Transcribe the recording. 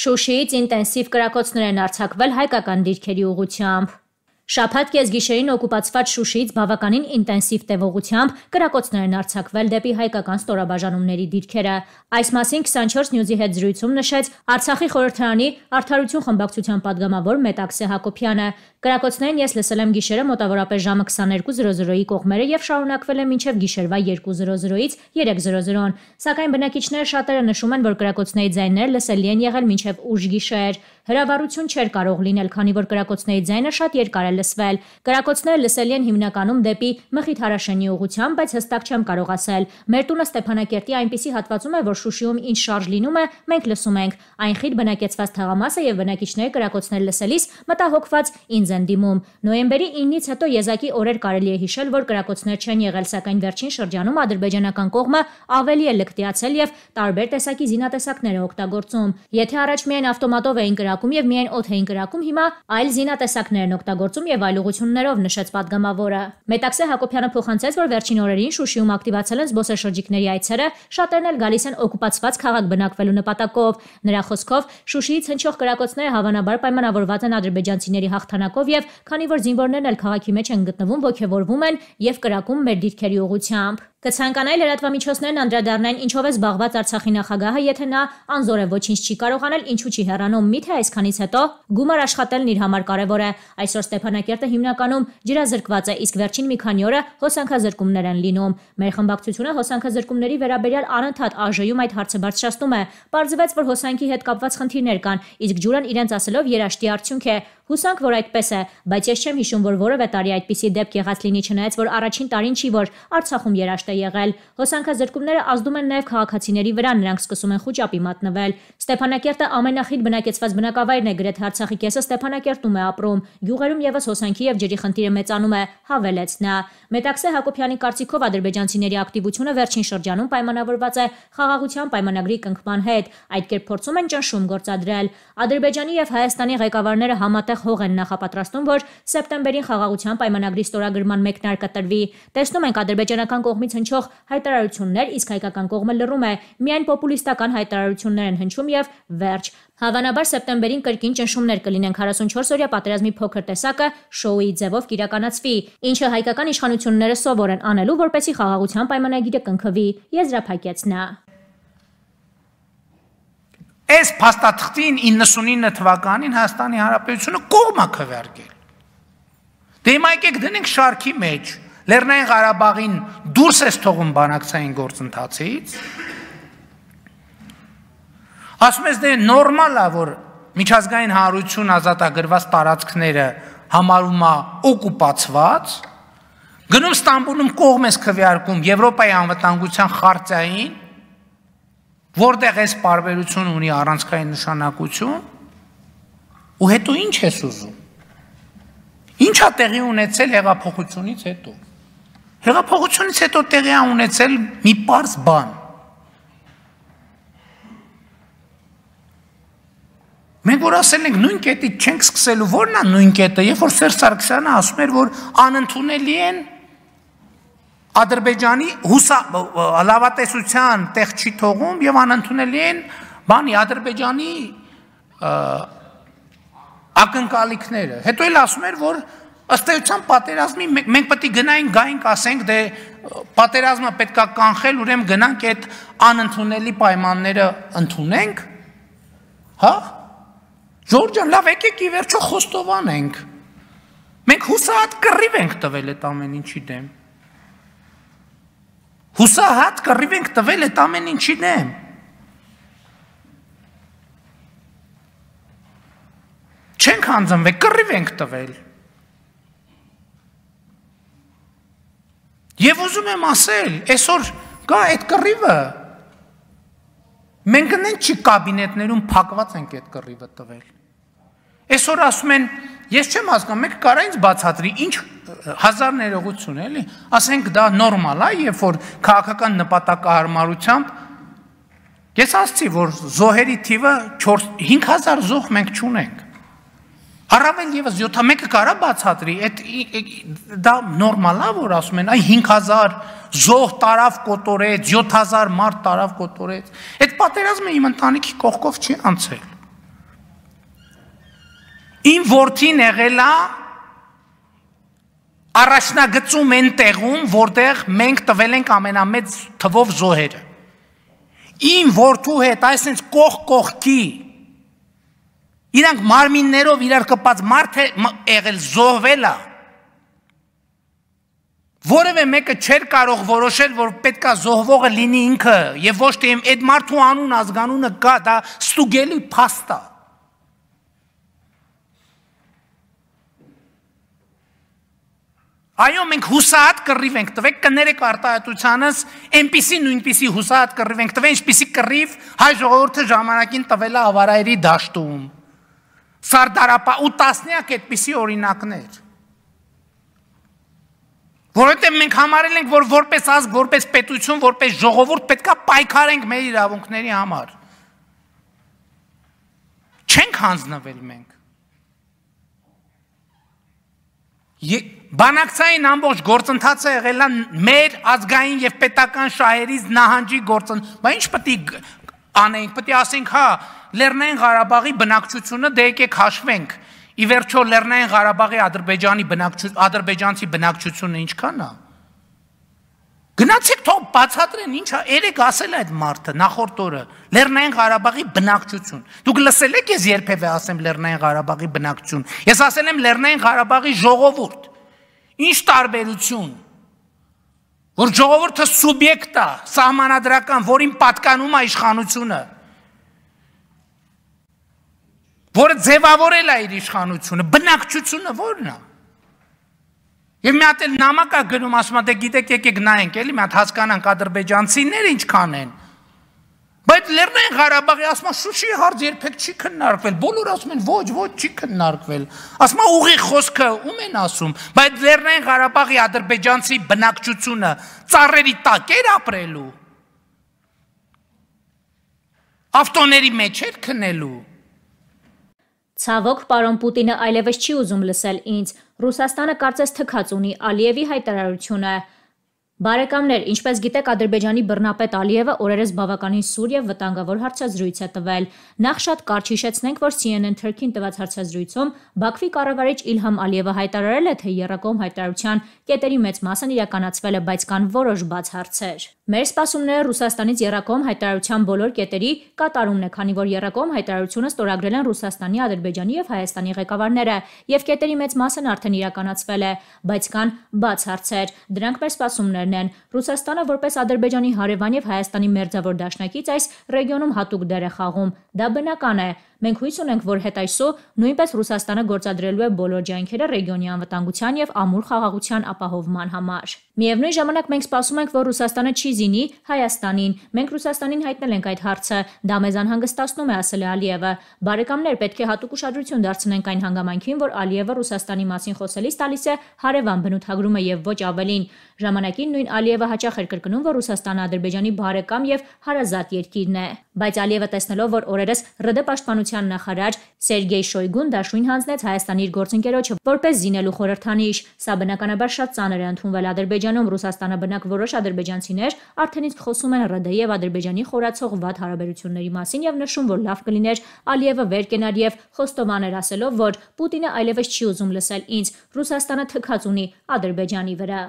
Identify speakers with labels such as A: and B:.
A: Շուշիից ինտենսիվ կրակոցներ են արձակվել հայկական դիրքերի ուղությամբ։ Շաբաթ կեսգիշերին օկուպացված Շուշիից բավականին ինտենսիվ տևողությամբ կրակոցներ են արձակվել դեպի հայկական ստորաբաժանումների դիրքերը։ Այս մասին 24 News-ի հետ զրույցում նշեց Արցախի խորհրդարանի Արդարություն խմբակցության падգամավոր Մետաքսե Հակոբյանը։ Կրակոցներին ես լսել եմ գիշերը մոտավորապես ժամը 22:00-ի կողմերը եւ շարունակվել է մինչեւ գիշերվա 2:00-ից 3:00-ն։ Սակայն բնակիչները շատերը նշում են, որ կրակոցների ձայները լսելի են եղել մինչեւ ուշ գիշեր։ Հրավառություն չէր կարող լինել, քանի որ կրակոցների ձայնը շատ երկար է լսվել։ Կրակոցները լսելի են հիմնականում դեպի Մխիթ Հարաշենի ուղությամբ, բայց հստակ չեմ կարող ասել։ Մեր տունը Ստեփանակերտի այնպիսի հատվածում է, որ Շուշիում ինչ շարժ լինում է, մենք լսում ենք։ Այն խիտ բնակեցված թաղամասը եւ բնակիչները կրակոցներ լսելիս մտահոգված ինձ են դիմում։ Նոյեմբերի 9-ից հետո եզակի օրեր կարելի է հիշել, որ կրակոցներ չեն եղել, սակայն վերջին շրջանում ադրբեջանական կողմը ավելի է լկտիացել եւ տարբեր տեսակի զինատեսակներ է օգտագործում։ Եթե առաջ միայն ավտոմատով էին կրակ կրակում եւ միայն օդ էին կրակում, հիմա այլ զինատեսակներն օգտագործում եւ այլ ուղություններով նշեց падգամավորը։ Մետաքսե Հակոբյանը փոխանցեց, որ վերջին օրերին Շուշիում ակտիվացել են զբոսաշրջիկների այցերը, շատերն էլ գալիս են օկուպացված քաղաք բնակվելու նպատակով։ Նրա խոսքով Շուշիից հնչող կրակոցները հավանաբար պայմանավորված են ադրբեջանցիների հաղթանակով եւ քանի որ զինվորներն էլ քաղաքի մեջ են գտնվում, ողջևորվում են եւ կրակում մեր դիրքերի ուղությամբ։ Կցանկանայի լրատվամիջոցներն անդրադառնային ինչով է զբաղված Արցախի նախագահը, եթե նա անզոր է ոչինչ չի կարողանել, ինչու չի հեռանում, միթե այսքանից հետո գումար աշխատելն իր համար կարևոր է։ Այսօր Ստեփանակերտը հիմնականում ջրազրկված է, իսկ վերջին մի քանի օրը հոսանքազրկումներ են լինում։ Մեր խմբակցությունը հոսանքազրկումների վերաբերյալ անընդհատ ԱԺ-ում այդ հարցը բարձրացնում է։ Պարզվեց, որ հոսանքի հետ կապված խնդիրներ կան, իսկ ջուրն իրենց ասելով երաշտի արդյունք է, Հուսանք, որ այդպես է, բայց ես չեմ հիշում, որ որևէ տարի այդպիսի դեպք եղած լինի չնայած, որ առաջին տարին չի, որ Արցախում երաշտ է եղել։ Հոսանքազրկումները ազդում են նաև քաղաքացիների վրա, նրանք սկսում են խոճապի մատնվել։ Ստեփանակերտը ամենախիտ բնակեցված բնակավայրն է, գրեթե Արցախի կեսը Ստեփանակերտում է ապրում։ Գյուղերում եւս հոսանքի եւ ջրի խնդիրը մեծանում է, հավելեց նա։ Մետաքսե Հակոբյանի կարծիքով ադրբեջանցիների ակտիվությունը վերջին շրջանում պայմանավորված է խաղաղության պայմանագրի կնքման հետ։ Այդ կերպ փորձում են ճնշում գործադրել։ Ադրբեջանի եւ Հայաստանի ղեկավարները համատեղ հող են նախապատրաստում, որ սեպտեմբերին խաղաղության պայմանագրի ստորագրման մեկնարկը տրվի։ Տեսնում ենք ադրբեջանական կողմից հնչող հայտարարություններ, իսկ հայկական կողմը լռում է։ Միայն պոպուլիստական հայտարարություններ են հնչում եւ վերջ։ Հավանաբար սեպտեմբերին կրկին ճնշումներ կլինեն 44-օրյա պատերազմի փոքր տեսակը շոուի ձևով կիրականացվի, ինչը հայկական իշխանությունները սովոր են անելու, որպեսի խաղաղության պայմանագիրը կնքվի։ Եզրափակեց նա։
B: Այս փաստաթղթին 99 թվականին Հայաստանի Հանրապետությունը կողմա քվերգել։ Դե հիմա եկեք դնենք շարքի մեջ Լեռնային Ղարաբաղին դուրս էս թողում բանակցային գործընթացից։ Ասում ես դե նորմալ է որ միջազգային հանրություն ազատագրված տարածքները համարում է օկուպացված։ Գնում Ստամբուլում կողմ ես քվեարկում Եվրոպայի անվտանգության խարտիային որտեղ այս պարբերությունը ունի առանցքային նշանակություն, ու հետո ինչ ես ուզում։ Ինչա տեղի ունեցել հեղափոխությունից հետո։ Հեղափոխությունից հետո տեղի է ունեցել մի պարզ բան։ Մենք որ ասել ենք նույն կետից չենք սկսելու, ո՞րն է նույն կետը, երբ որ Սերժ Սարգսյանը ասում էր, որ անընդունելի են Ադրբեջանի հուսա լավատեսության տեղ չի թողում եւ անընդունելի են բանի Ադրբեջանի ակնկալիքները։ Հետո էլ ասում էր, որ ըստ էության պատերազմի մենք պետք է գնային գայինք, ասենք դե պատերազմը պետքա կանխել, ուրեմն գնանք այդ անընդունելի պայմանները ընդունենք։ Հա? Ժորջան, լավ եկեք ի վերջո խոստովանենք։ Մենք հուսահատ կռիվ ենք տվել այդ ամեն ինչի դեմ։ Հուսահատ կռիվ ենք տվել այդ ամեն ինչին է։ Չենք հանձնվել, կռիվ ենք տվել։ Եվ ուզում եմ ասել, այսօր կա այդ կռիվը։ Մենք նեն չի կաբինետներում փակված ենք այդ կռիվը տվել։ Այսօր ասում են, ես չեմ հասկանում, մեկը կարա ինձ բացատրի, ինչ հազար ներողություն է, էլի։ Ասենք դա նորմալ է, երբ որ քաղաքական նպատակահարմարությամբ ես ասացի, որ զոհերի թիվը 5000 զոհ մենք չունենք։ Առավել եւս 7-ը մեկը կարա բացատրի, այդ դա նորմալ է, որ ասում են, այ 5000 զոհ տարավ կոտորեց, 7000 մարդ տարավ կոտորեց։ Այդ պատերազմը իմ ընտանիքի կողքով չի անցել։ Իմ որդին եղել է առաջնագծում են տեղում, որտեղ մենք տվել ենք ամենամեծ թվով զոհերը։ Իմ որդու հետ այսենց կող կողքի իրանք մարմիններով իրար կպած մարդ է եղել զոհվելա։ Որևէ մեկը չէր կարող որոշել, որ պետքա զոհվողը լինի ինքը, եւ ոչ թե այդ մարդու անուն ազգանունը կա, դա ստուգելի փաստ է։ Այո, մենք հուսահատ կռիվ ենք տվել, կներեք արտահայտությանս, այնպիսի նույնպիսի հուսահատ կռիվ ենք տվել, ինչպիսի կռիվ հայ ժողովուրդը ժամանակին տվել է ավարայերի դաշտում։ Սարդարապա ու տասնյակ այդպիսի օրինակներ։ Որովհետև մենք համարել ենք, որ որպես ազգ, որպես պետություն, որպես ժողովուրդ պետքա պայքարենք մեր իրավունքների համար։ Չենք հանձնվել մենք։ Եկ բանակցային ամբողջ գործընթացը եղել է մեր ազգային եւ պետական շահերից նահանջի գործն։ Բա ինչ պետք է անենք։ Պետք է ասենք, հա, Լեռնային Ղարաբաղի բնակչությունը դե եկեք հաշվենք։ Ի վերջո Լեռնային Ղարաբաղի Ադրբեջանի բնակչություն, ադրբեջանցի բնակչությունը ինչքան է։ Գնացեք թող բացատրեն ինչա երեք ասել այդ մարդը նախորդ օրը Լեռնային Ղարաբաղի բնակչություն։ Դուք լսել եք ես երբևէ ասեմ Լեռնային Ղարաբաղի բնակչություն։ Ես ասել եմ Լեռնային Ղարաբաղի ժողովուրդ։ Ինչ տարբերություն։ Որ ժողովուրդը սուբյեկտ է, սահմանադրական, որին պատկանում է իշխանությունը։ Որը ձևավորել է իր իշխանությունը, բնակչությունը ո՞րն է։ Եվ մի հատ էլ նամակ է գնում, ասում է, դե գիտեք, եկեք նայենք, էլի մի հատ հասկանանք ադրբեջանցիները ինչքան են։ Բայց Լեռնային Ղարաբաղի ասում Շուշի հարց երբեք չի քննարկվել։ Բոլորը ասում են ոչ, ոչ չի քննարկվել։ Ասում ուղի խոսքը ում են ասում, բայց Լեռնային Ղարաբաղի ադրբեջանցի բնակչությունը ծառերի տակ էր ապրելու։ Ավտոների մեջ էր քնելու։
A: Ցավոք, պարոն Պուտինը այլևս չի ուզում լսել ինձ։ Ռուսաստանը կարծես թքած ունի Ալիևի հայտարարությունը։ Բարեկամներ, ինչպես գիտեք, Ադրբեջանի բռնապետ Ալիևը օրերս բավականին սուր եւ վտանգավոր հարցազրույց է տվել։ Նախ շատ կարճ հիշեցնենք, որ CNN Turkey-ին տված հարցազրույցում Բաքվի կառավարիչ Իլհամ Ալիևը հայտարարել է, թե Երակոմ հայտարարության կետերի մեծ մասն իրականացվել է, բայց կան որոշ բաց հարցեր։ Մեր սպասումները Ռուսաստանից Երակոմ հայտարարության բոլոր կետերի կատարումն է, քանի որ Երակոմ հայտարարությունը ստորագրել են Ռուսաստանի, Ադրբեջանի եւ Հայաստանի ղեկավարները, եւ կետերի մեծ մասն արդեն իրականացվել է, բայց կան բաց հարցեր։ Դրանք մեր սպասումներն երկրներն են։ Ռուսաստանը որպես Ադրբեջանի հարևան եւ Հայաստանի մերձավոր դաշնակից այս ռեգիոնում հատուկ դեր է խաղում։ Դա բնական է, Մենք հույս ունենք, որ հետ այսօր նույնպես Ռուսաստանը գործադրելու է բոլոր ջանքերը ռեգիոնի անվտանգության եւ ամուր խաղաղության ապահովման համար։ Միևնույն ժամանակ մենք սպասում ենք, որ Ռուսաստանը չի զինի Հայաստանին։ Մենք Ռուսաստանին հայտնել ենք այդ հարցը։ Դա մեզ անհանգստացնում է, ասել է Ալիևը։ Բարեկամներ, պետք է հատուկ ուշադրություն դարձնենք այն հանգամանքին, որ Ալիևը Ռուսաստանի մասին խոսելիս տալիս է հարևան բնութագրումը եւ ոչ ավելին։ Ժամանակին նույն Ալիևը հաճախ էր կրկնում, որ Ռուսաստանը Ադրբեջանի բարեկամ եւ հարազատ երկիրն է։ Բայց Ալիևը տեսնելով, որ օրերս ՌԴ պաշտպանության նախարար Սերգեյ Շոյգուն դաշույն հանձնեց Հայաստանի իր գործընկերոջը որպես զինելու խորհրդանիշ, սա բնականաբար շատ ծանր է ընդունվել Ադրբեջանում ռուսաստանաբնակ որոշ ադրբեջանցիներ արդեն իսկ խոսում են ՌԴ եւ Ադրբեջանի խորացող վատ հարաբերությունների մասին եւ նշում, որ լավ կլիներ Ալիևը վեր կենար եւ խոստովաներ ասելով, որ Պուտինը այլևս չի ուզում լսել ինձ, Ռուսաստանը թքած ունի Ադրբեջանի վրա։